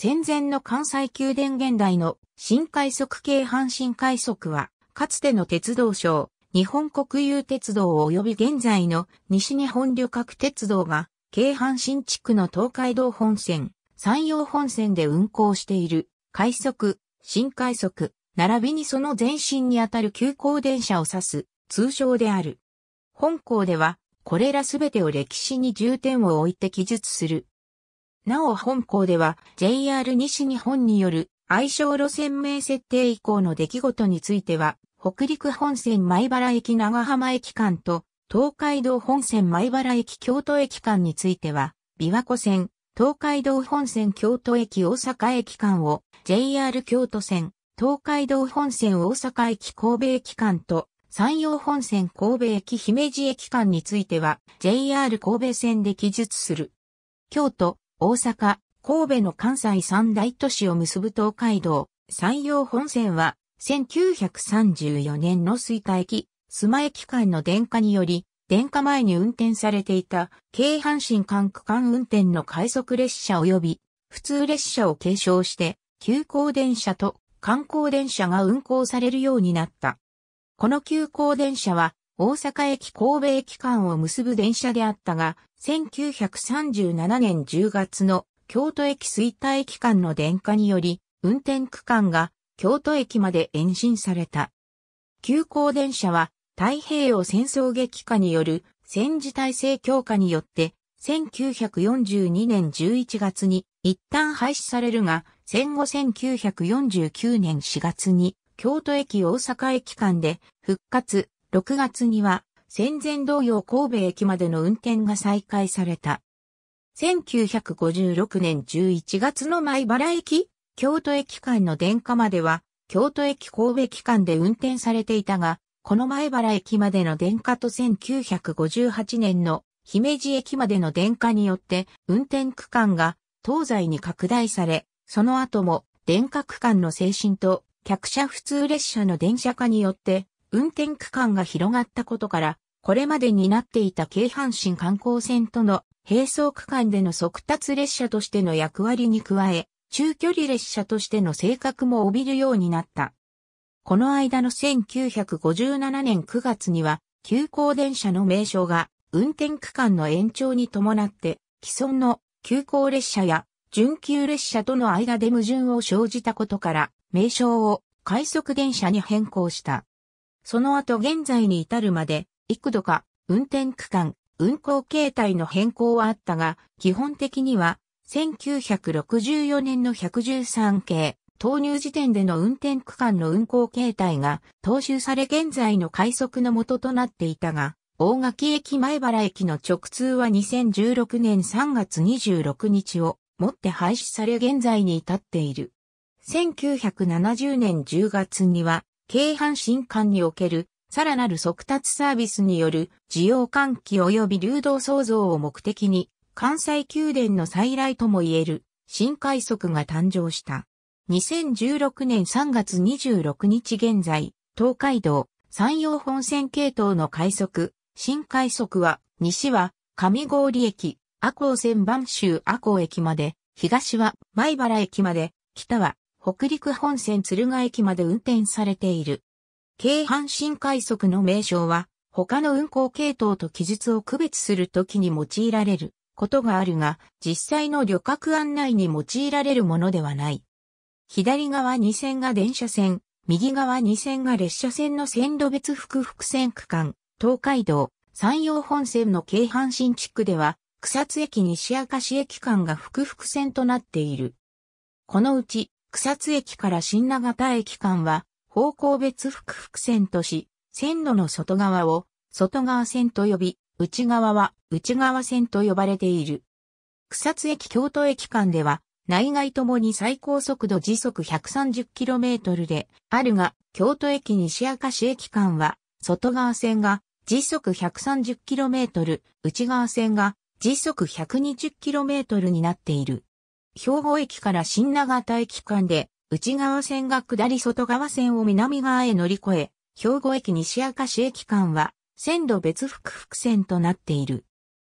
戦前の関西宮殿現代の新快速京阪神快速は、かつての鉄道省、日本国有鉄道及び現在の西日本旅客鉄道が、京阪神地区の東海道本線、山陽本線で運行している、快速、新快速、並びにその前身にあたる急行電車を指す、通称である。本校では、これらすべてを歴史に重点を置いて記述するなお本校では JR 西日本による愛称路線名設定以降の出来事については、北陸本線米原駅長浜駅間と東海道本線米原駅京都駅間については、琵琶湖線、東海道本線京都駅大阪駅間を JR 京都線、東海道本線大阪駅神戸駅間と山陽本線神戸駅姫路駅間については JR 神戸線で記述する。京都、大阪、神戸の関西三大都市を結ぶ東海道、山陽本線は、1934年の水田駅、須磨駅間の電化により、電化前に運転されていた、京阪神間区間運転の快速列車及び、普通列車を継承して、急行電車と観光電車が運行されるようになった。この急行電車は、大阪駅神戸駅間を結ぶ電車であったが、1937年10月の京都駅水田駅間の電化により、運転区間が京都駅まで延伸された。急行電車は太平洋戦争激化による戦時体制強化によって、1942年11月に一旦廃止されるが、戦後1949年4月に京都駅大阪駅間で復活、6月には戦前同様神戸駅までの運転が再開された。1956年11月の前原駅、京都駅間の電化までは、京都駅神戸駅間で運転されていたが、この前原駅までの電化と1958年の姫路駅までの電化によって運転区間が東西に拡大され、その後も電化区間の精神と客車普通列車の電車化によって運転区間が広がったことから、これまでになっていた京阪神観光線との並走区間での速達列車としての役割に加え、中距離列車としての性格も帯びるようになった。この間の1957年9月には、急行電車の名称が運転区間の延長に伴って、既存の急行列車や準急列車との間で矛盾を生じたことから、名称を快速電車に変更した。その後現在に至るまで、幾度か運転区間、運行形態の変更はあったが、基本的には、1964年の113系、投入時点での運転区間の運行形態が踏襲され現在の快速の元となっていたが、大垣駅前原駅の直通は2016年3月26日をもって廃止され現在に至っている。1970年10月には京阪新間における、さらなる速達サービスによる需要喚起及び流動創造を目的に、関西宮殿の再来とも言える新快速が誕生した。2016年3月26日現在、東海道、山陽本線系統の快速、新快速は、西は上郡駅、赤穂線番州赤穂駅まで、東は米原駅まで、北は北陸本線敦賀駅まで運転されている。京阪神快速の名称は、他の運行系統と記述を区別するときに用いられることがあるが、実際の旅客案内に用いられるものではない。左側2線が電車線、右側2線が列車線の線路別複複線区間、東海道、山陽本線の京阪神地区では、草津駅西明石駅間が複複線となっている。このうち、草津駅から新長田駅間は、方向別複複線とし、線路の外側を外側線と呼び、内側は内側線と呼ばれている。草津駅京都駅間では、内外ともに最高速度時速 130km であるが、京都駅西明石駅間は、外側線が時速 130km、内側線が時速 120km になっている。兵庫駅から新長田駅間で、内側線が下り外側線を南側へ乗り越え、兵庫駅西明石駅間は、線路別複々線となっている。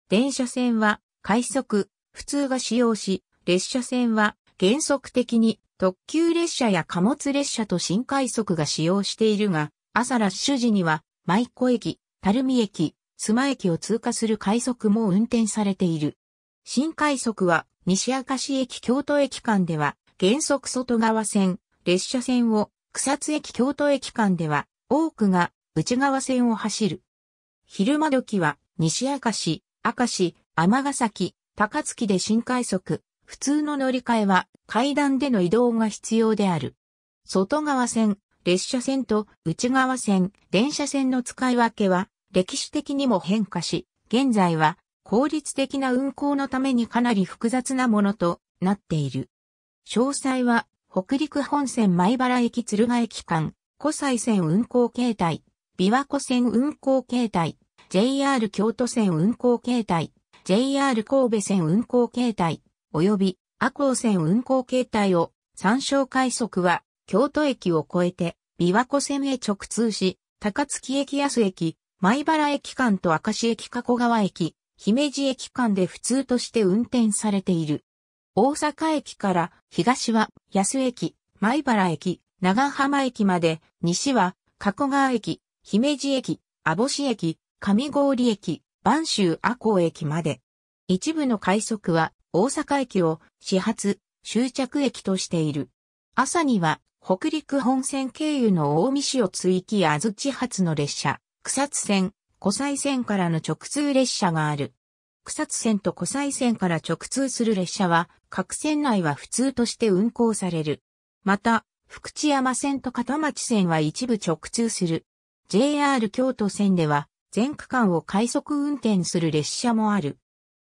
電車線は、快速、普通が使用し、列車線は、原則的に特急列車や貨物列車と新快速が使用しているが、朝ラッシュ時には、舞子駅、垂水駅、須磨駅を通過する快速も運転されている。新快速は西明石駅京都駅間では、原則外側線、列車線を、草津駅京都駅間では、多くが内側線を走る。昼間時は、西明石、明石、尼崎、高槻で新快速、普通の乗り換えは階段での移動が必要である。外側線、列車線と内側線、電車線の使い分けは歴史的にも変化し、現在は効率的な運行のためにかなり複雑なものとなっている。詳細は、北陸本線米原駅鶴ヶ駅間、湖西線運行形態、琵琶湖線運行形態、JR 京都線運行形態、JR 神戸線運行形態、及び阿光線運行形態を参照快速は京都駅を越えて琵琶湖線へ直通し、高槻駅安駅、米原駅間と明石駅加古川駅、姫路駅間で普通として運転されている。大阪駅から東は安駅、米原駅、長浜駅まで、西は加古川駅、姫路駅、網干駅、上郡駅、播州阿港駅まで。一部の快速は大阪駅を始発、終着駅としている。朝には北陸本線経由の大見市を追記安土発の列車、草津線、湖西線からの直通列車がある。草津線と湖西線から直通する列車は、各線内は普通として運行される。また、福知山線と片町線は一部直通する。JR 京都線では、全区間を快速運転する列車もある。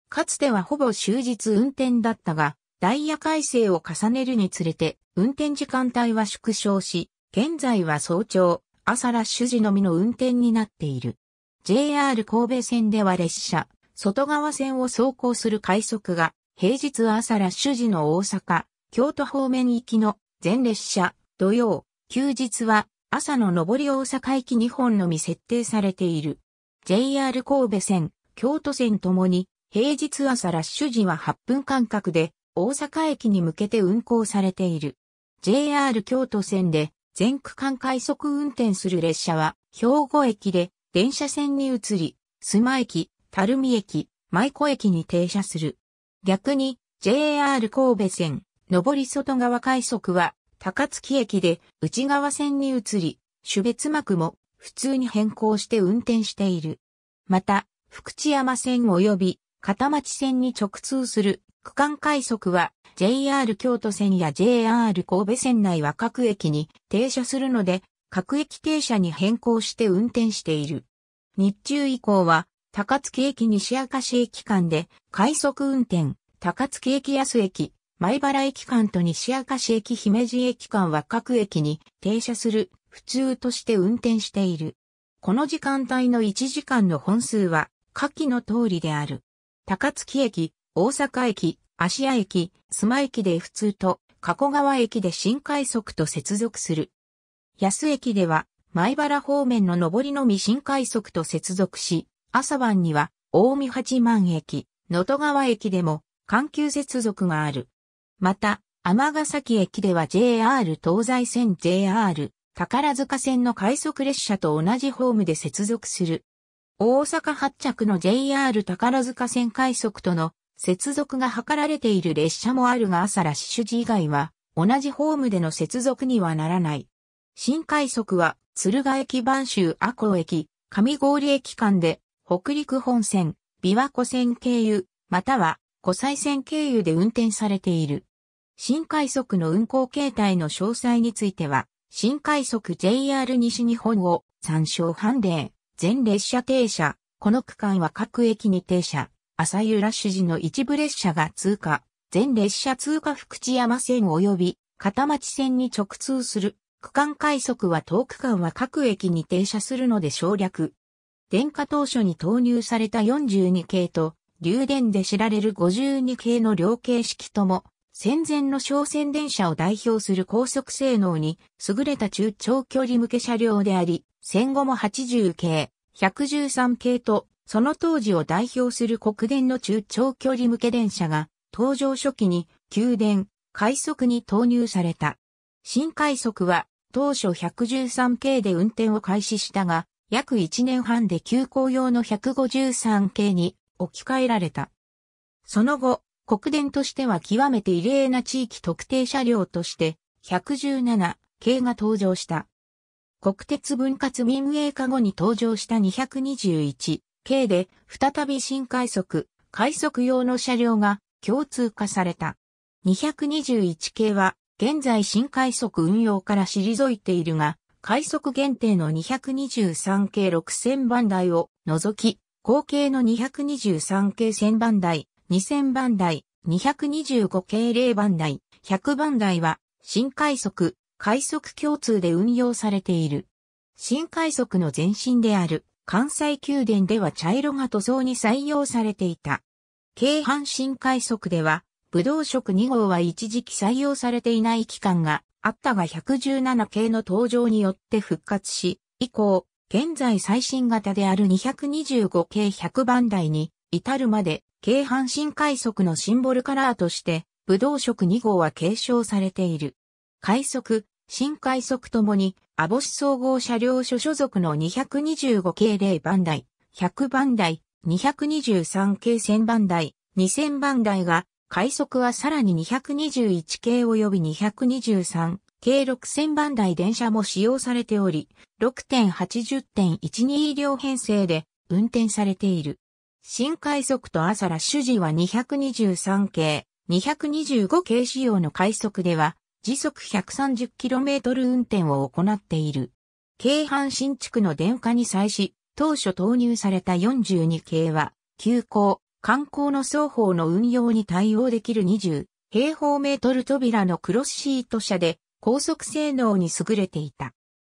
かつてはほぼ終日運転だったが、ダイヤ改正を重ねるにつれて、運転時間帯は縮小し、現在は早朝、朝ラッシュ時のみの運転になっている。JR 神戸線では列車、外側線を走行する快速が、平日朝ラッシュ時の大阪、京都方面行きの全列車、土曜、休日は朝の上り大阪行き2本のみ設定されている。JR 神戸線、京都線ともに、平日朝ラッシュ時は8分間隔で、大阪駅に向けて運行されている。JR 京都線で、全区間快速運転する列車は、兵庫駅で、電車線に移り、須磨駅、垂水駅、舞子駅に停車する。逆に JR 神戸線、上り外側快速は高槻駅で内側線に移り、種別幕も普通に変更して運転している。また、福知山線及び片町線に直通する区間快速は JR 京都線や JR 神戸線内は各駅に停車するので各駅停車に変更して運転している。日中以降は、高槻駅西明石駅間で快速運転、高槻駅安駅、前原駅間と西明石駅姫路駅間は各駅に停車する普通として運転している。この時間帯の1時間の本数は下記の通りである。高槻駅、大阪駅、芦屋駅、須磨駅で普通と加古川駅で新快速と接続する。安駅では、前原方面の上りのみ新快速と接続し、朝晩には、大見八幡駅、能登川駅でも、環球接続がある。また、天ヶ崎駅では JR 東西線 JR 宝塚線の快速列車と同じホームで接続する。大阪発着の JR 宝塚線快速との接続が図られている列車もあるが朝らッ主時以外は同じホームでの接続にはならない。新快速は、鶴ヶ駅番州阿古駅、上郡駅間で、北陸本線、琵琶湖線経由、または、湖西線経由で運転されている。新快速の運行形態の詳細については、新快速 JR 西日本を参照判例、全列車停車、この区間は各駅に停車、朝夕ラッシュ時の一部列車が通過、全列車通過福知山線及び片町線に直通する。区間快速は東区間は各駅に停車するので省略。電化当初に投入された42系と、流電で知られる52系の両形式とも、戦前の小線電車を代表する高速性能に優れた中長距離向け車両であり、戦後も80系、113系と、その当時を代表する国電の中長距離向け電車が、登場初期に、宮電、快速に投入された。新快速は、当初113系で運転を開始したが、約1年半で急行用の153系に置き換えられた。その後、国電としては極めて異例な地域特定車両として117系が登場した。国鉄分割民営化後に登場した221系で再び新快速、快速用の車両が共通化された。221系は現在新快速運用から退いているが、快速限定の223系6000番台を除き、後継の223系1000番台、2000番台、225系0番台、100番台は、新快速、快速共通で運用されている。新快速の前身である、関西宮殿では茶色が塗装に採用されていた。京阪新快速では、武道職2号は一時期採用されていない期間があったが117系の登場によって復活し、以降、現在最新型である225系100番台に至るまで、軽半身快速のシンボルカラーとして、武道色2号は継承されている。快速、新快速ともに、網干総合車両所所属の225系0番台、100番台、223系1000番台、2000番台が快速はさらに221系及び223系6000番台電車も使用されており、6.80.12両編成で運転されている。新快速と朝ラ主事は223系、225系仕様の快速では、時速 130km 運転を行っている。京阪新地区の電化に際し、当初投入された42系は、急行、観光の双方の運用に対応できる20平方メートル扉のクロスシート車で高速性能に優れていた。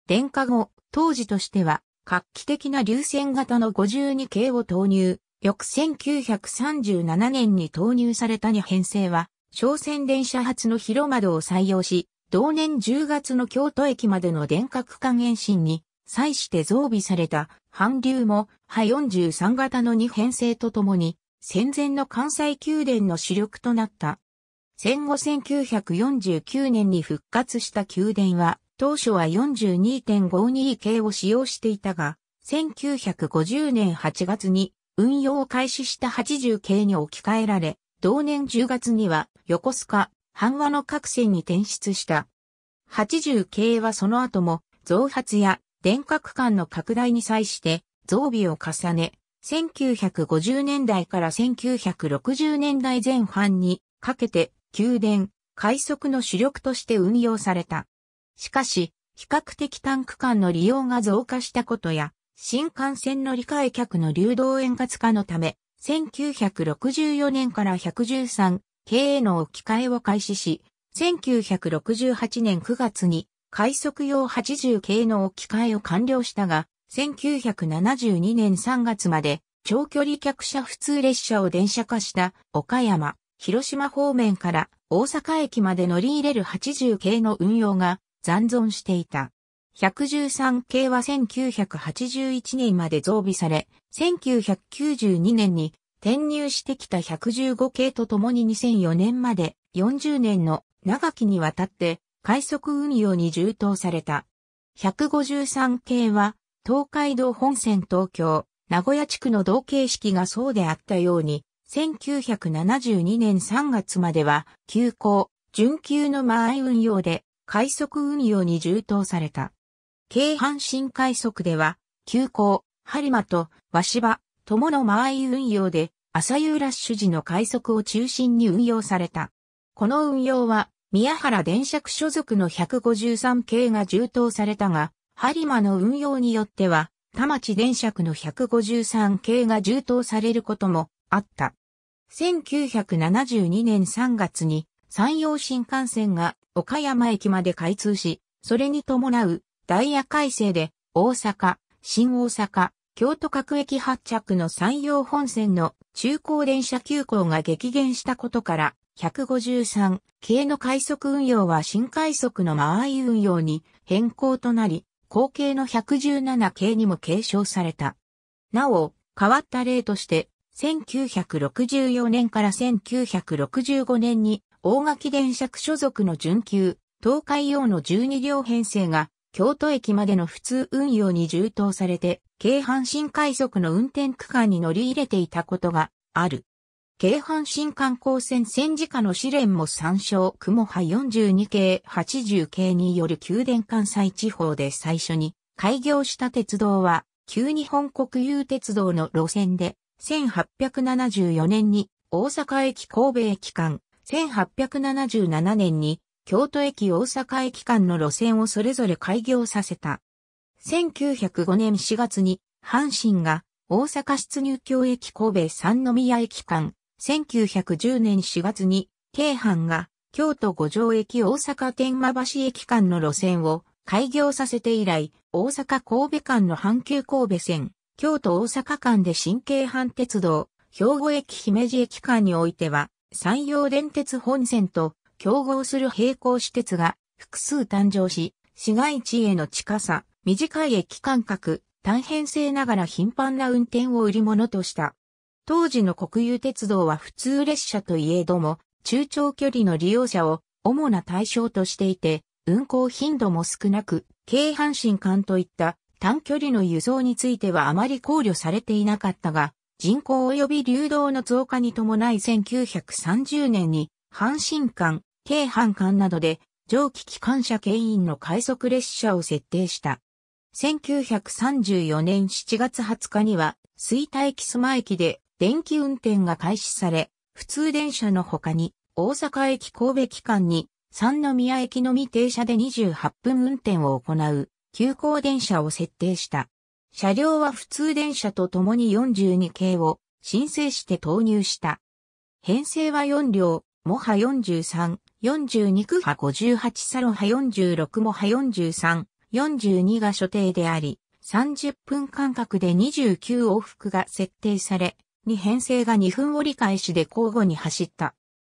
電化後、当時としては画期的な流線型の5 2系を投入、翌1937年に投入された二編成は、小船電車発の広窓を採用し、同年10月の京都駅までの電化区間延伸に、際して増備された、韓流も、波43型の2編成とともに、戦前の関西宮殿の主力となった。戦後1949年に復活した宮殿は、当初は42.52系を使用していたが、1950年8月に運用を開始した80系に置き換えられ、同年10月には横須賀、半和の各線に転出した。80系はその後も増発や電化区間の拡大に際して増備を重ね、1950年代から1960年代前半にかけて宮殿、快速の主力として運用された。しかし、比較的短区間の利用が増加したことや、新幹線乗り換え客の流動円滑化のため、1964年から113経営の置き換えを開始し、1968年9月に快速用80系の置き換えを完了したが、1972年3月まで長距離客車普通列車を電車化した岡山、広島方面から大阪駅まで乗り入れる80系の運用が残存していた。113系は1981年まで増備され、1992年に転入してきた115系とともに2004年まで40年の長きにわたって快速運用に充当された。153系は東海道本線東京、名古屋地区の同形式がそうであったように、1972年3月までは、急行、準急の間合い運用で、快速運用に充当された。京阪神快速では、急行、播磨と和場、友の間合い運用で、朝夕ラッシュ時の快速を中心に運用された。この運用は、宮原電車区所属の153系が充当されたが、播磨の運用によっては、田町電車区の153系が充当されることもあった。1972年3月に山陽新幹線が岡山駅まで開通し、それに伴うダイヤ改正で大阪、新大阪、京都各駅発着の山陽本線の中高電車急行が激減したことから、153系の快速運用は新快速の間合い運用に変更となり、後継の117系にも継承された。なお、変わった例として、1964年から1965年に大垣電車区所属の準急、東海用の12両編成が京都駅までの普通運用に充当されて、京阪神快速の運転区間に乗り入れていたことがある。京阪神観光船戦時下の試練も参照雲波42系80系による宮殿関西地方で最初に開業した鉄道は、旧日本国有鉄道の路線で、1874年に大阪駅神戸駅間、1877年に京都駅大阪駅間の路線をそれぞれ開業させた。1905年4月に阪神が大阪出入京駅神戸三宮駅間、1910年4月に、京阪が京都五条駅大阪天満橋駅間の路線を開業させて以来、大阪神戸間の阪急神戸線、京都大阪間で新京阪鉄道、兵庫駅姫路駅間においては、山陽電鉄本線と競合する並行私鉄が複数誕生し、市街地への近さ、短い駅間隔、大変性ながら頻繁な運転を売り物とした。当時の国有鉄道は普通列車といえども、中長距離の利用者を主な対象としていて、運行頻度も少なく、京阪神間といった短距離の輸送についてはあまり考慮されていなかったが、人口及び流動の増加に伴い1930年に、阪神間、京阪間などで、蒸気機関車牽引の快速列車を設定した。1934年7月20日には、水田駅スマ駅で電気運転が開始され、普通電車の他に、大阪駅神戸機関に、三宮駅のみ停車で28分運転を行う、急行電車を設定した。車両は普通電車と共に42系を申請して投入した。編成は4両、モハ43、42区派58サロハ46モハ43、42が所定であり、30分間隔で29往復が設定され、に編成が2分折り返しで交互に走った。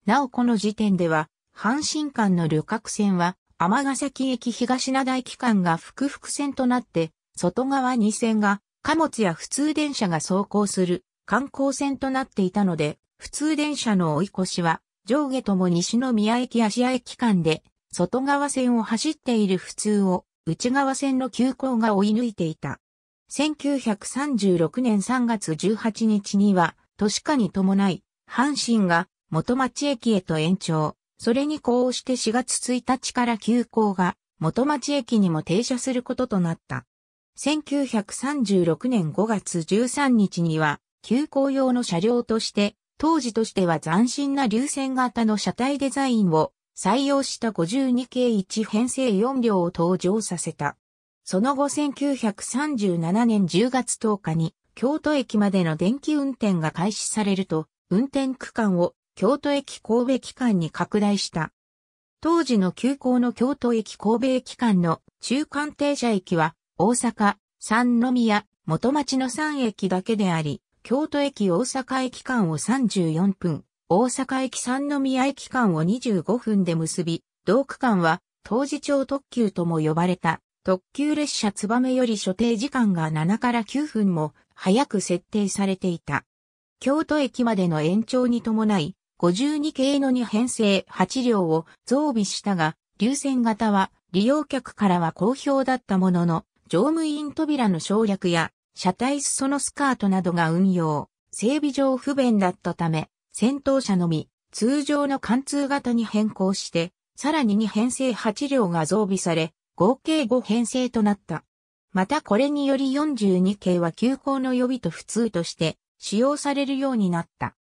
なおこの時点では、阪神間の旅客船は、尼崎駅東灘駅間が複々線となって、外側2線が、貨物や普通電車が走行する観光線となっていたので、普通電車の追い越しは、上下とも西宮駅芦屋駅間で、外側線を走っている普通を、内側線の急行が追い抜いていた。1936年3月18日には、都市化に伴い、阪神が元町駅へと延長。それにこうして4月1日から急行が元町駅にも停車することとなった。1936年5月13日には、急行用の車両として、当時としては斬新な流線型の車体デザインを採用した52系1編成4両を登場させた。その後1937年10月10日に京都駅までの電気運転が開始されると、運転区間を京都駅神戸機関に拡大した。当時の急行の京都駅神戸駅間の中間停車駅は大阪、三宮、元町の3駅だけであり、京都駅大阪駅間を34分、大阪駅三宮駅間を25分で結び、同区間は当時超特急とも呼ばれた特急列車つばめより所定時間が7から9分も早く設定されていた。京都駅までの延長に伴い、52系の2編成8両を増備したが、流線型は利用客からは好評だったものの、乗務員扉の省略や、車体裾のスカートなどが運用、整備上不便だったため、先頭車のみ、通常の貫通型に変更して、さらに2編成8両が増備され、合計5編成となった。またこれにより42系は急行の予備と普通として使用されるようになった。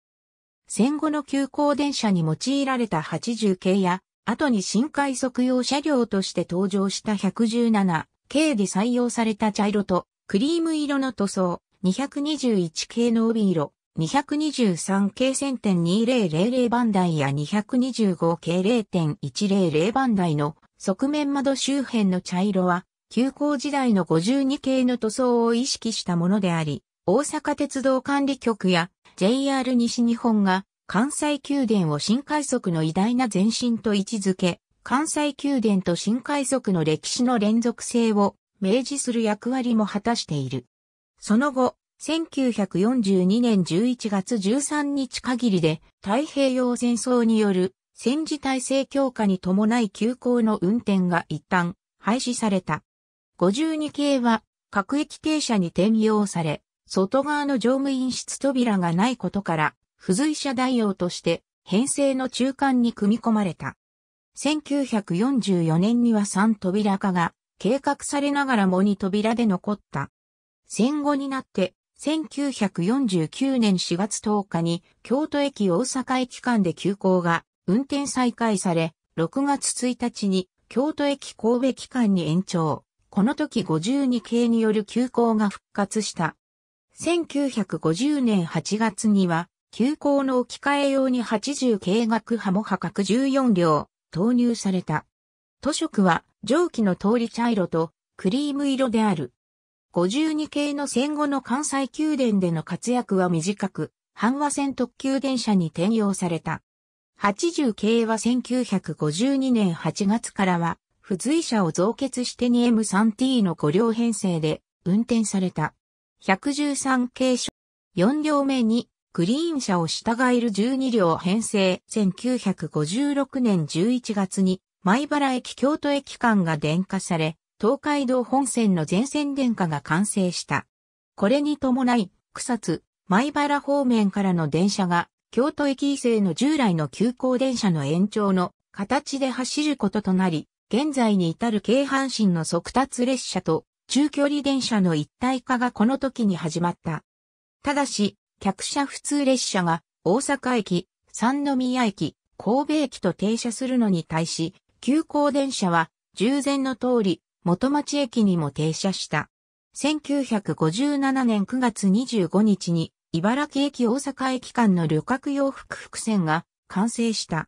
戦後の急行電車に用いられた80系や、後に新快速用車両として登場した117系で採用された茶色とクリーム色の塗装、221系の帯色、223系1000.2000番台や225系0.100番台の側面窓周辺の茶色は、旧工時代の52系の塗装を意識したものであり、大阪鉄道管理局や JR 西日本が関西宮殿を新快速の偉大な前身と位置づけ、関西宮殿と新快速の歴史の連続性を明示する役割も果たしている。その後、1942年11月13日限りで太平洋戦争による戦時体制強化に伴い急行の運転が一旦廃止された。52系は各駅停車に転用され、外側の乗務員室扉がないことから、付随車代用として編成の中間に組み込まれた。1944年には3扉化が計画されながらも2扉で残った。戦後になって1949年4月10日に京都駅大阪駅間で急行が運転再開され、6月1日に京都駅神戸機関に延長。この時52系による急行が復活した。1950年8月には、急行の置き換え用に80系学派も破格14両投入された。図色は蒸気の通り茶色とクリーム色である。52系の戦後の関西宮殿での活躍は短く、阪和線特急電車に転用された。80系は1952年8月からは、付随車を増結して 2M3T の5両編成で運転された。113系車、4両目にグリーン車を従える12両編成。1956年11月に、米原駅京都駅間が電化され、東海道本線の全線電化が完成した。これに伴い、草津、米原方面からの電車が京都駅以西の従来の急行電車の延長の形で走ることとなり、現在に至る京阪神の速達列車と中距離電車の一体化がこの時に始まった。ただし、客車普通列車が大阪駅、三宮駅、神戸駅と停車するのに対し、急行電車は従前の通り元町駅にも停車した。1957年9月25日に茨城駅大阪駅間の旅客用複々線が完成した。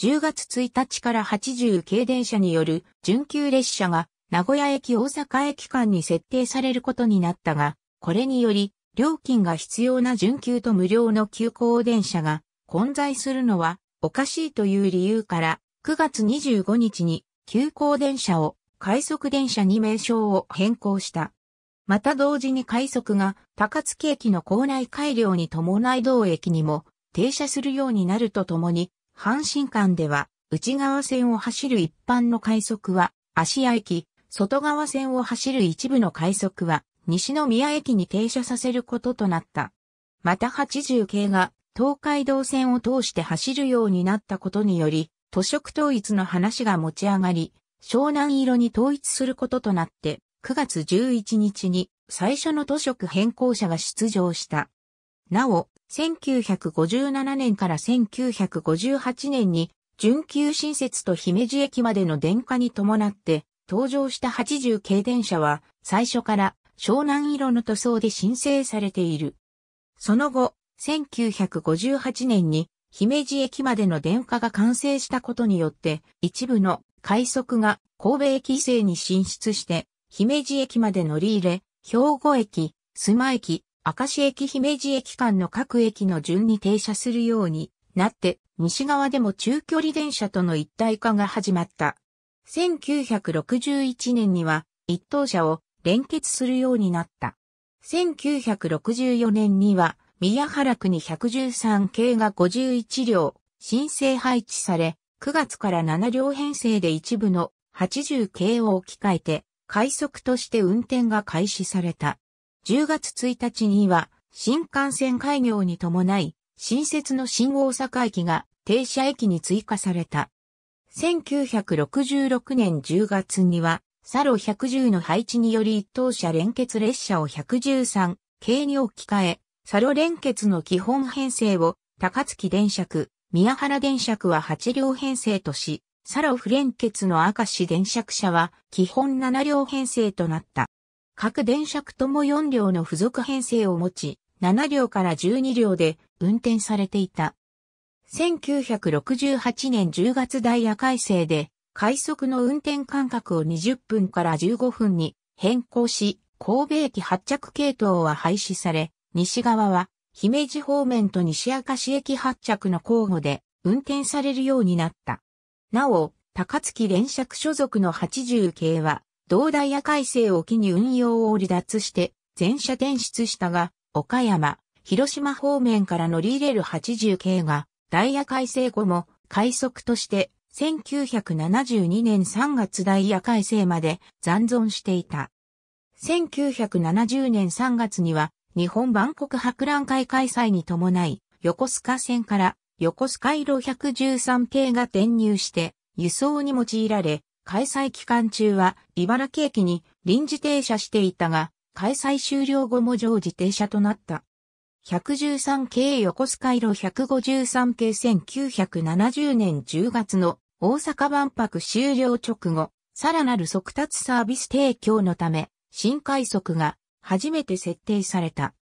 10月1日から80系電車による準急列車が名古屋駅大阪駅間に設定されることになったが、これにより料金が必要な準急と無料の急行電車が混在するのはおかしいという理由から9月25日に急行電車を快速電車に名称を変更した。また同時に快速が高槻駅の構内改良に伴い同駅にも停車するようになるとともに、阪神間では内側線を走る一般の快速は芦屋駅、外側線を走る一部の快速は西宮駅に停車させることとなった。また80系が東海道線を通して走るようになったことにより、都色統一の話が持ち上がり、湘南色に統一することとなって、9月11日に最初の都職変更者が出場した。なお、1957年から1958年に、準急新設と姫路駅までの電化に伴って、登場した80系電車は、最初から湘南色の塗装で申請されている。その後、1958年に、姫路駅までの電化が完成したことによって、一部の快速が神戸駅西に進出して、姫路駅まで乗り入れ、兵庫駅、須磨駅、明石駅姫路駅間の各駅の順に停車するようになって、西側でも中距離電車との一体化が始まった。1961年には、一等車を連結するようになった。1964年には、宮原区に113系が51両、申請配置され、9月から7両編成で一部の80系を置き換えて、快速として運転が開始された。10月1日には、新幹線開業に伴い、新設の新大阪駅が停車駅に追加された。1966年10月には、サロ110の配置により一等車連結列車を113系に置き換え、サロ連結の基本編成を高槻電車区、宮原電車区は8両編成とし、サロフ連結の明石電車車は基本7両編成となった。各電車とも4両の付属編成を持ち、7両から12両で運転されていた。1968年10月ダイヤ改正で、快速の運転間隔を20分から15分に変更し、神戸駅発着系統は廃止され、西側は姫路方面と西明石駅発着の交互で運転されるようになった。なお、高槻連尺所属の80系は、同ダイヤ改正を機に運用を離脱して、全社転出したが、岡山、広島方面から乗り入れる80系が、ダイヤ改正後も、快速として、1972年3月ダイヤ改正まで残存していた。1970年3月には、日本万国博覧会開催に伴い、横須賀線から横須賀色113系が転入して、輸送に用いられ、開催期間中は茨城駅に臨時停車していたが、開催終了後も常時停車となった。113系横須賀色153系1970年10月の大阪万博終了直後、さらなる速達サービス提供のため、新快速が初めて設定された。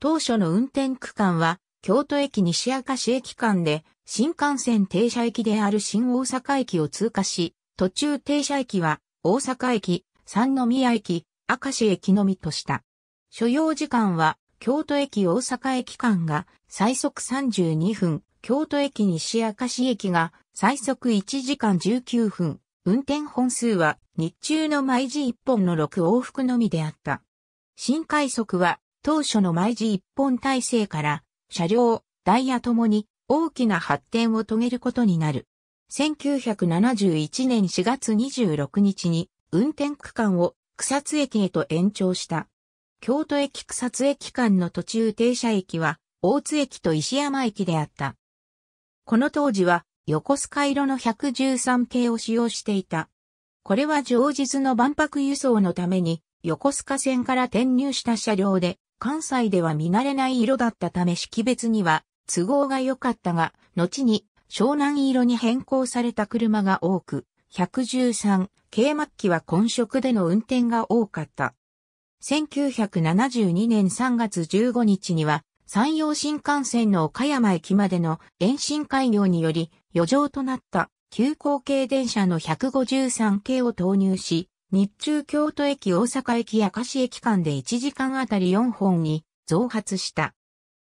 当初の運転区間は京都駅西明石駅間で、新幹線停車駅である新大阪駅を通過し、途中停車駅は、大阪駅、三宮駅、明石駅のみとした。所要時間は、京都駅大阪駅間が最速32分、京都駅西明石駅が最速1時間19分、運転本数は日中の毎時1本の6往復のみであった。新快速は当初の毎時1本体制から車両、ダイヤともに大きな発展を遂げることになる。1971年4月26日に運転区間を草津駅へと延長した。京都駅草津駅間の途中停車駅は大津駅と石山駅であった。この当時は横須賀色の113系を使用していた。これは常日の万博輸送のために横須賀線から転入した車両で関西では見慣れない色だったため識別には都合が良かったが、後に湘南色に変更された車が多く、113系末期は混色での運転が多かった。1972年3月15日には、山陽新幹線の岡山駅までの延伸開業により、余剰となった急行系電車の153系を投入し、日中京都駅大阪駅明石駅間で1時間あたり4本に増発した。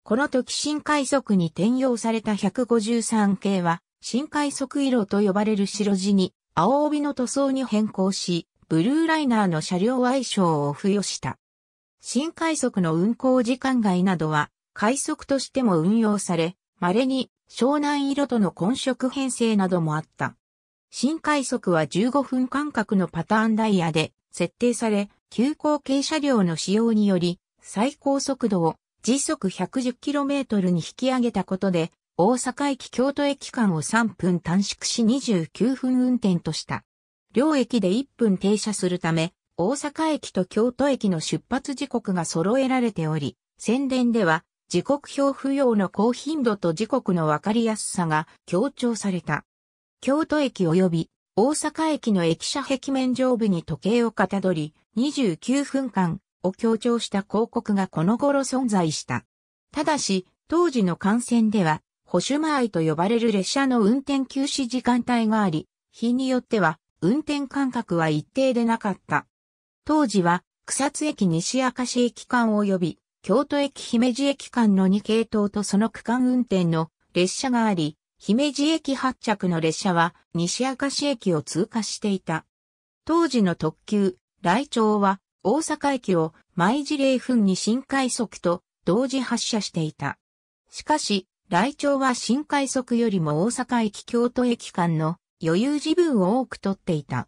この時新快速に転用された153系は、新快速色と呼ばれる白地に青帯の塗装に変更し、ブルーライナーの車両愛称を付与した。新快速の運行時間外などは、快速としても運用され、稀に湘南色との混色編成などもあった。新快速は15分間隔のパターンダイヤで設定され、急行軽車両の使用により、最高速度を時速 110km に引き上げたことで、大阪駅京都駅間を3分短縮し29分運転とした。両駅で1分停車するため、大阪駅と京都駅の出発時刻が揃えられており、宣伝では時刻表不要の高頻度と時刻のわかりやすさが強調された。京都駅及び大阪駅の駅舎壁面上部に時計をかたどり、29分間を強調した広告がこの頃存在した。ただし、当時の幹線では、保守前と呼ばれる列車の運転休止時間帯があり、日によっては運転間隔は一定でなかった。当時は、草津駅西明石駅間及び、京都駅姫路駅間の2系統とその区間運転の列車があり、姫路駅発着の列車は西明石駅を通過していた。当時の特急、雷鳥は大阪駅を毎時零分に新快速と同時発車していた。しかし、雷鳥は新快速よりも大阪駅京都駅間の余裕時分を多く取っていた。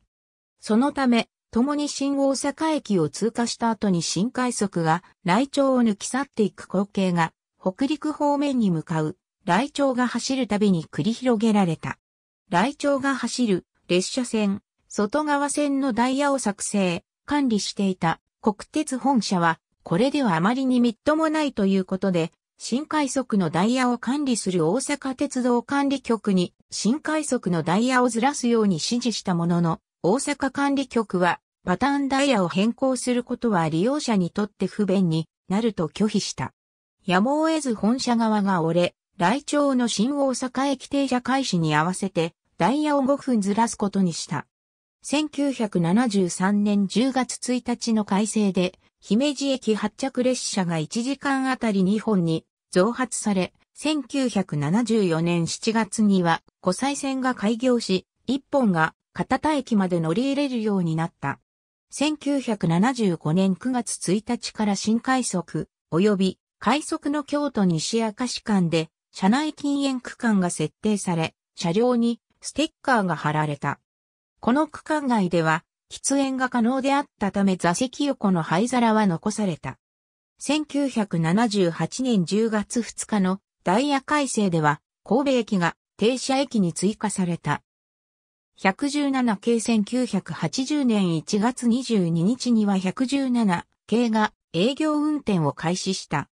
そのため、共に新大阪駅を通過した後に新快速が雷鳥を抜き去っていく光景が北陸方面に向かう雷鳥が走るたびに繰り広げられた。雷鳥が走る列車線、外側線のダイヤを作成、管理していた国鉄本社は、これではあまりにみっともないということで、新快速のダイヤを管理する大阪鉄道管理局に新快速のダイヤをずらすように指示したものの、大阪管理局はパターンダイヤを変更することは利用者にとって不便になると拒否した。やむを得ず本社側が折れ、来庁の新大阪駅停車開始に合わせて、ダイヤを5分ずらすことにした。1973年10月1日の改正で、姫路駅発着列車が1時間あたり2本に増発され、1974年7月には、湖西線が開業し、1本が片田駅まで乗り入れるようになった。1975年9月1日から新快速、及び快速の京都西明石間で車内禁煙区間が設定され、車両にステッカーが貼られた。この区間外では、喫煙が可能であったため座席横の灰皿は残された。1978年10月2日のダイヤ改正では、神戸駅が停車駅に追加された。117系1980年1月22日には117系が営業運転を開始した。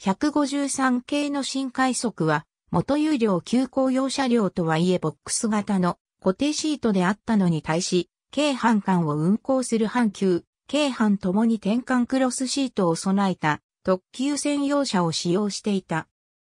153系の新快速は、元有料急行用車両とはいえボックス型の固定シートであったのに対し、京阪間を運行する阪急、京阪ともに転換クロスシートを備えた特急専用車を使用していた。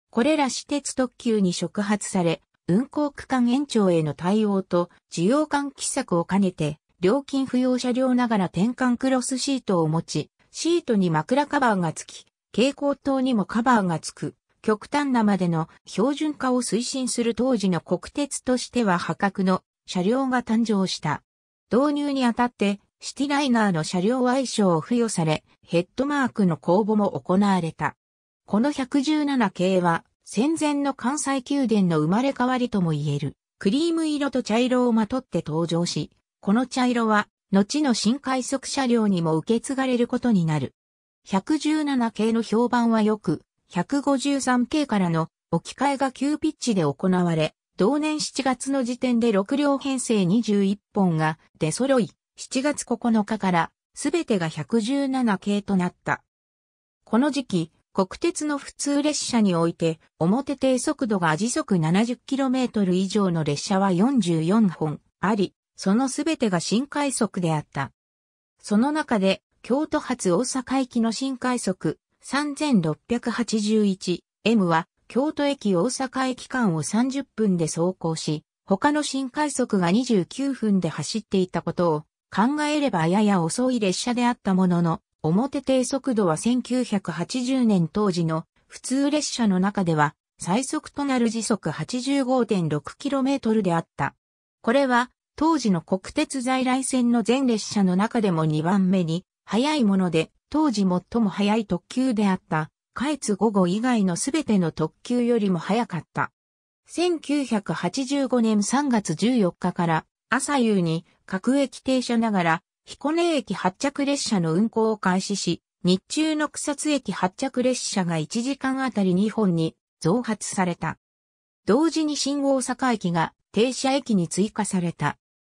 これら私鉄特急に触発され、運行区間延長への対応と需要喚起策を兼ねて、料金不要車両ながら転換クロスシートを持ち、シートに枕カバーが付き、蛍光灯にもカバーがつく、極端なまでの標準化を推進する当時の国鉄としては破格の車両が誕生した。導入にあたってシティライナーの車両愛称を付与され、ヘッドマークの公募も行われた。この117系は戦前の関西宮殿の生まれ変わりとも言える、クリーム色と茶色をまとって登場し、この茶色は後の新快速車両にも受け継がれることになる。117系の評判は良く、153系からの置き換えが急ピッチで行われ、同年7月の時点で6両編成21本が出揃い、7月9日からすべてが117系となった。この時期、国鉄の普通列車において、表低速度が時速 70km 以上の列車は44本あり、そのすべてが新快速であった。その中で、京都発大阪行きの新快速 3681M は京都駅大阪駅間を30分で走行し、他の新快速が29分で走っていたことを考えればやや遅い列車であったものの、表低速度は1980年当時の普通列車の中では最速となる時速 85.6km であった。これは当時の国鉄在来線の全列車の中でも2番目に早いもので、当時最も早い特急であった、下越午後以外のすべての特急よりも早かった。1985年3月14日から朝夕に各駅停車ながら彦根駅発着列車の運行を開始し、日中の草津駅発着列車が1時間あたり2本に増発された。同時に新大阪駅が停車駅に追加された。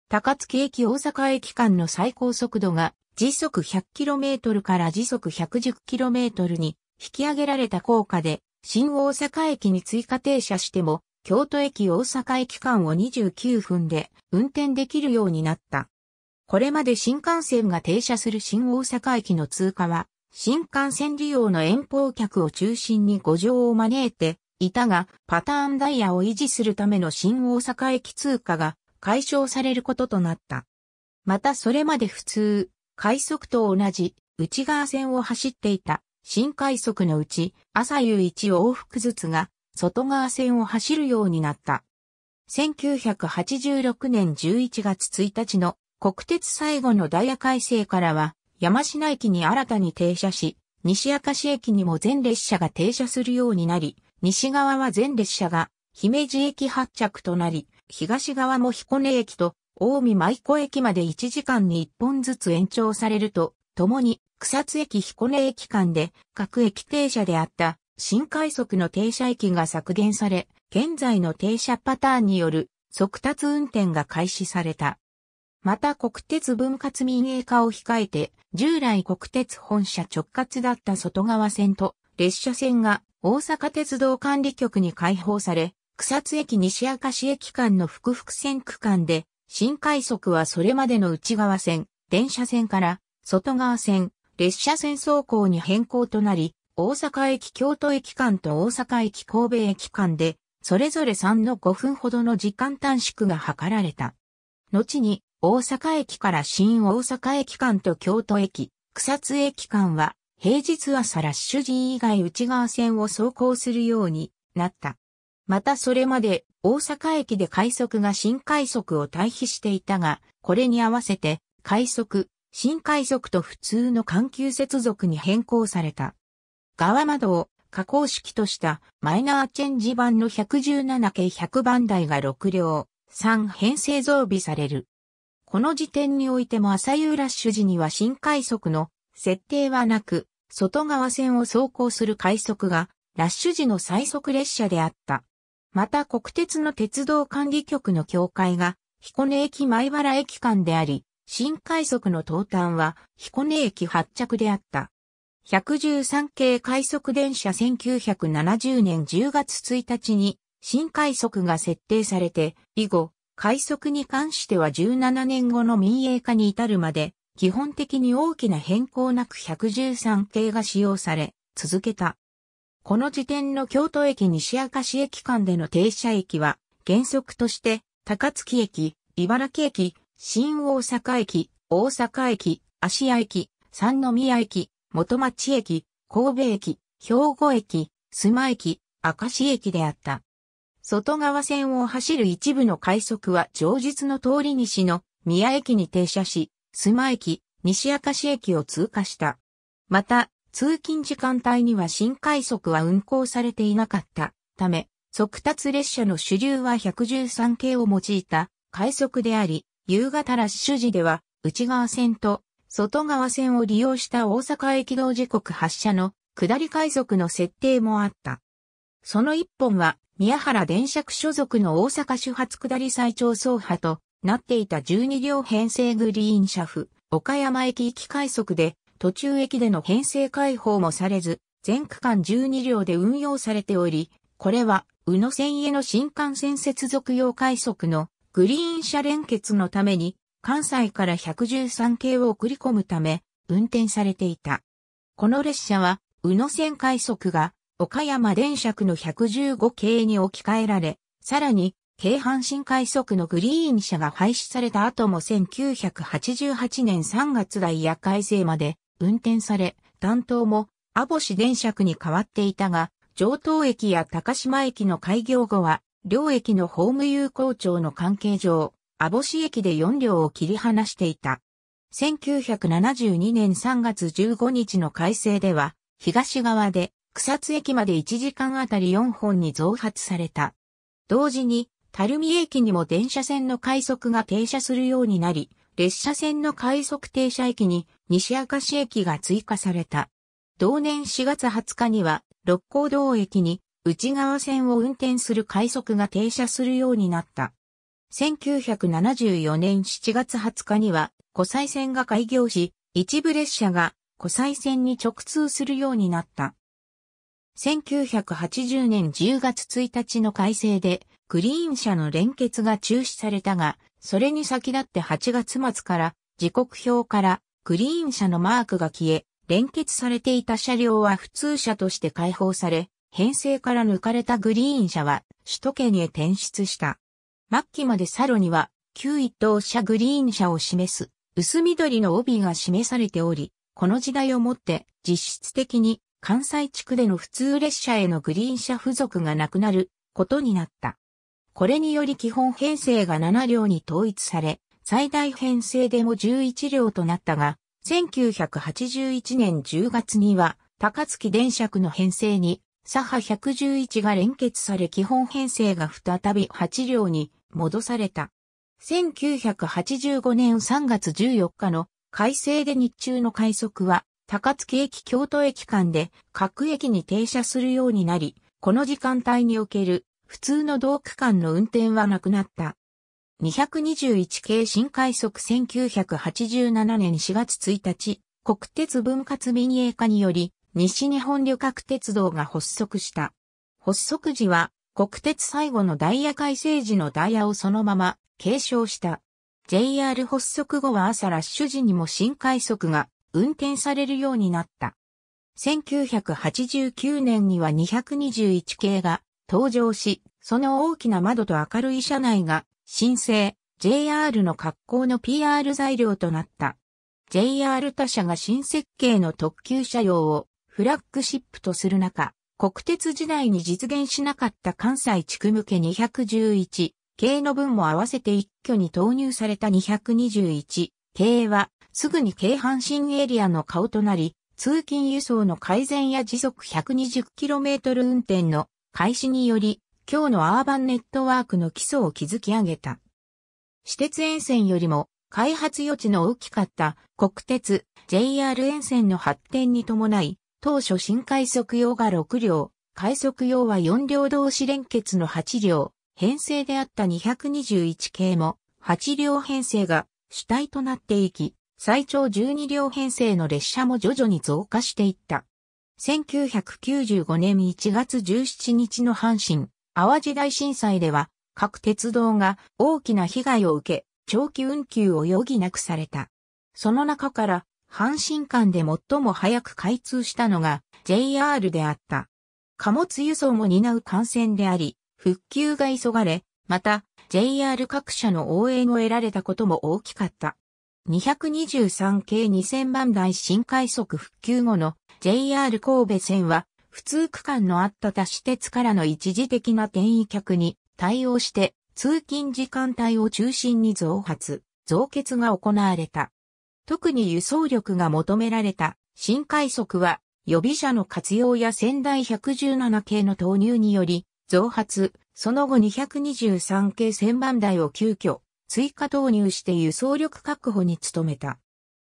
高槻駅大阪駅間の最高速度が時速 100km から時速 110km に引き上げられた効果で、新大阪駅に追加停車しても、京都駅大阪駅間を29分で運転できるようになった。これまで新幹線が停車する新大阪駅の通過は、新幹線利用の遠方客を中心に誤乗を招いていたが、パターンダイヤを維持するための新大阪駅通過が解消されることとなった。またそれまで普通、快速と同じ内側線を走っていた新快速のうち朝夕1往復ずつが外側線を走るようになった。1986年11月1日の国鉄最後のダイヤ改正からは山品駅に新たに停車し、西明石駅にも全列車が停車するようになり、西側は全列車が姫路駅発着となり、東側も彦根駅と大見舞子駅まで1時間に1本ずつ延長されると、共に草津駅彦根駅間で各駅停車であった新快速の停車駅が削減され、現在の停車パターンによる速達運転が開始された。また国鉄分割民営化を控えて、従来国鉄本社直轄だった外側線と列車線が大阪鉄道管理局に開放され、草津駅西明石駅間の複々線区間で新快速はそれまでの内側線、電車線から外側線、列車線走行に変更となり、大阪駅京都駅間と大阪駅神戸駅間で、それぞれ3の5分ほどの時間短縮が図られた。後に、大阪駅から新大阪駅間と京都駅、草津駅間は、平日朝ラッシュ時以外内側線を走行するようになった。またそれまで大阪駅で快速が新快速を退避していたが、これに合わせて、快速、新快速と普通の緩急接続に変更された。側窓を加工式としたマイナーチェンジ版の117系100番台が6両、3編成増備される。この時点においても朝夕ラッシュ時には新快速の設定はなく、外側線を走行する快速が、ラッシュ時の最速列車であった。また国鉄の鉄道管理局の協会が彦根駅前原駅間であり、新快速の東端は彦根駅発着であった。113系快速電車1970年10月1日に新快速が設定されて、以後、快速に関しては17年後の民営化に至るまで、基本的に大きな変更なく113系が使用され、続けた。この時点の京都駅西明石駅間での停車駅は、原則として、高槻駅、茨城駅、新大阪駅、大阪駅、芦屋駅、三宮駅、元町駅、神戸駅、兵庫駅、須磨駅、明石駅であった。外側線を走る一部の快速は上日の通り西の宮駅に停車し、須磨駅、西明石駅を通過した。また、通勤時間帯には新快速は運行されていなかったため、速達列車の主流は113系を用いた快速であり、夕方ラッシュ時では内側線と外側線を利用した大阪駅同時刻発車の下り快速の設定もあった。その一本は宮原電車区所属の大阪主発下り最長走破となっていた12両編成グリーン車夫、岡山駅行き快速で途中駅での編成開放もされず、全区間12両で運用されており、これは、宇野線への新幹線接続用快速のグリーン車連結のために、関西から113系を送り込むため、運転されていた。この列車は、宇野線快速が、岡山電車区の115系に置き換えられ、さらに、京阪神快速のグリーン車が廃止された後も1988年3月台や改正まで運転され、担当も阿保市電車区に変わっていたが、上東駅や高島駅の開業後は、両駅のホーム有効庁の関係上、阿保市駅で4両を切り離していた。1972年3月15日の改正では、東側で草津駅まで1時間あたり4本に増発された。同時に、垂水駅にも電車線の快速が停車するようになり、列車線の快速停車駅に西明石駅が追加された。同年4月20日には、六甲道駅に内側線を運転する快速が停車するようになった。1974年7月20日には、湖西線が開業し、一部列車が湖西線に直通するようになった。1980年10月1日の改正で、グリーン車の連結が中止されたが、それに先立って8月末から、時刻表からグリーン車のマークが消え、連結されていた車両は普通車として解放され、編成から抜かれたグリーン車は首都圏へ転出した。末期までサロには旧一等車グリーン車を示す薄緑の帯が示されており、この時代をもって実質的に関西地区での普通列車へのグリーン車付属がなくなることになった。これにより基本編成が7両に統一され、最大編成でも11両となったが、1981年10月には、高槻電車区の編成に、左派111が連結され基本編成が再び8両に戻された。1985年3月14日の改正で日中の快速は高槻駅京都駅間で各駅に停車するようになり、この時間帯における普通の同区間の運転はなくなった。221系新快速1987年4月1日、国鉄分割民営化により、西日本旅客鉄道が発足した。発足時は、国鉄最後のダイヤ改正時のダイヤをそのまま継承した。JR 発足後は朝ラッシュ時にも新快速が運転されるようになった。1989年には221系が登場し、その大きな窓と明るい車内が新生 JR の格好の PR 材料となった。JR 他社が新設計の特急車両をフラッグシップとする中、国鉄時代に実現しなかった関西地区向け211系の分も合わせて一挙に投入された221系はすぐに京阪神エリアの顔となり、通勤輸送の改善や時速 120km 運転の開始により今日のアーバンネットワークの基礎を築き上げた。私鉄沿線よりも開発余地の大きかった国鉄 JR 沿線の発展に伴い、当初新快速用が6両、快速用は4両同士連結の8両、編成であった221系も8両編成が主体となっていき、最長12両編成の列車も徐々に増加していった。1995年1月17日の阪神淡路大震災では、各鉄道が大きな被害を受け、長期運休を余儀なくされた。その中から、阪神間で最も早く開通したのが JR であった。貨物輸送も担う幹線であり、復旧が急がれ、また JR 各社の応援を得られたことも大きかった。223系2000万台新快速復旧後の JR 神戸線は普通区間のあった多私鉄からの一時的な転移客に対応して通勤時間帯を中心に増発、増結が行われた。特に輸送力が求められた新快速は予備車の活用や仙台117系の投入により増発、その後223系1番台を急遽追加投入して輸送力確保に努めた。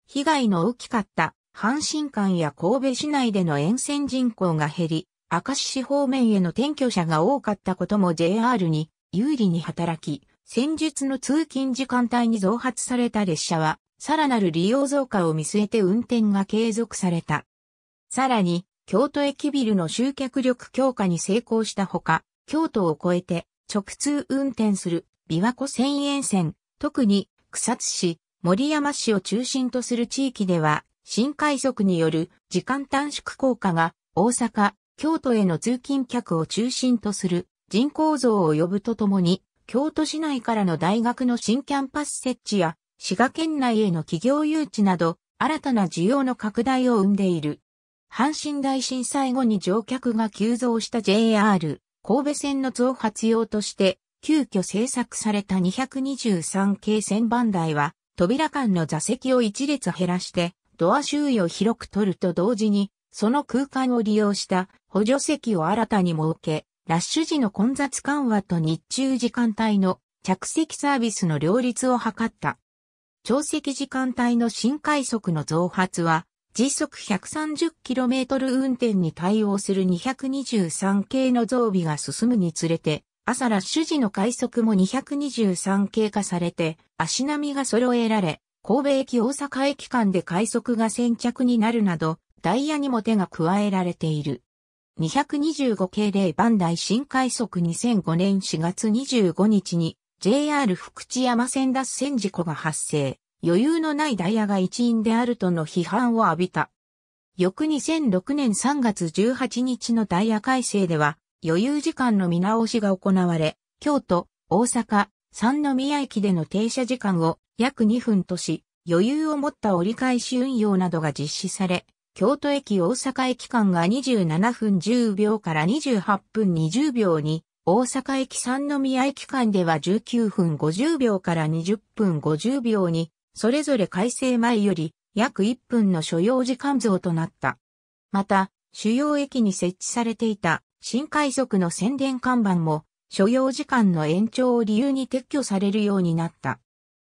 被害の大きかった阪神間や神戸市内での沿線人口が減り、明石市方面への転居者が多かったことも JR に有利に働き、戦術の通勤時間帯に増発された列車は、さらなる利用増加を見据えて運転が継続された。さらに、京都駅ビルの集客力強化に成功したほか、京都を越えて直通運転する琵琶湖線沿線、特に草津市、森山市を中心とする地域では、新快速による時間短縮効果が大阪、京都への通勤客を中心とする人口増を呼ぶとともに、京都市内からの大学の新キャンパス設置や、滋賀県内への企業誘致など、新たな需要の拡大を生んでいる。阪神大震災後に乗客が急増した JR、神戸線の増発用として、急遽制作された223系線番台は、扉間の座席を一列減らして、ドア周囲を広く取ると同時に、その空間を利用した補助席を新たに設け、ラッシュ時の混雑緩和と日中時間帯の着席サービスの両立を図った。長席時間帯の新快速の増発は、時速 130km 運転に対応する223系の増備が進むにつれて、朝ラッシュ時の快速も223系化されて、足並みが揃えられ、神戸駅大阪駅間で快速が先着になるなど、ダイヤにも手が加えられている。225系0番台新快速2005年4月25日に JR 福知山線脱線事故が発生。余裕のないダイヤが一因であるとの批判を浴びた。翌2006年3月18日のダイヤ改正では余裕時間の見直しが行われ、京都、大阪、三宮駅での停車時間を約2分とし、余裕を持った折り返し運用などが実施され、京都駅大阪駅間が27分10秒から28分20秒に、大阪駅三宮駅間では19分50秒から20分50秒に、それぞれ改正前より約1分の所要時間増となった。また、主要駅に設置されていた新快速の宣伝看板も所要時間の延長を理由に撤去されるようになった。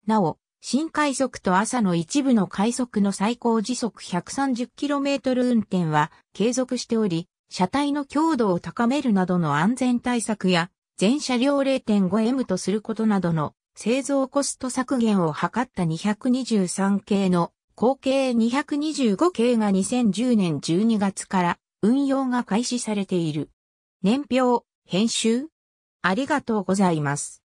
なお、新快速と朝の一部の快速の最高時速 130km 運転は継続しており、車体の強度を高めるなどの安全対策や、全車両 0.5M とすることなどの製造コスト削減を図った223系の後継225系が2010年12月から運用が開始されている。年表、編集、ありがとうございます。